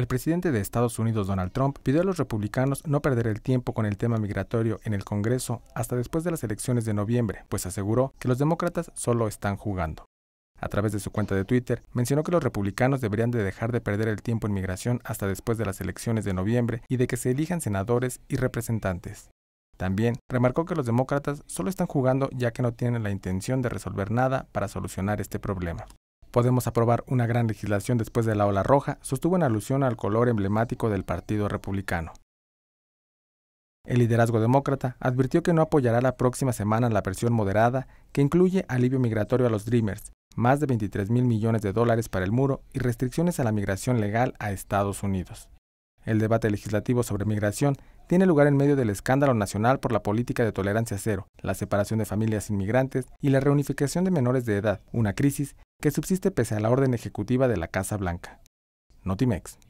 El presidente de Estados Unidos, Donald Trump, pidió a los republicanos no perder el tiempo con el tema migratorio en el Congreso hasta después de las elecciones de noviembre, pues aseguró que los demócratas solo están jugando. A través de su cuenta de Twitter, mencionó que los republicanos deberían de dejar de perder el tiempo en migración hasta después de las elecciones de noviembre y de que se elijan senadores y representantes. También remarcó que los demócratas solo están jugando ya que no tienen la intención de resolver nada para solucionar este problema. Podemos aprobar una gran legislación después de la ola roja, sostuvo en alusión al color emblemático del Partido Republicano. El liderazgo demócrata advirtió que no apoyará la próxima semana la versión moderada, que incluye alivio migratorio a los Dreamers, más de 23 mil millones de dólares para el muro y restricciones a la migración legal a Estados Unidos. El debate legislativo sobre migración tiene lugar en medio del escándalo nacional por la política de tolerancia cero, la separación de familias inmigrantes y la reunificación de menores de edad, una crisis que subsiste pese a la orden ejecutiva de la Casa Blanca. Notimex.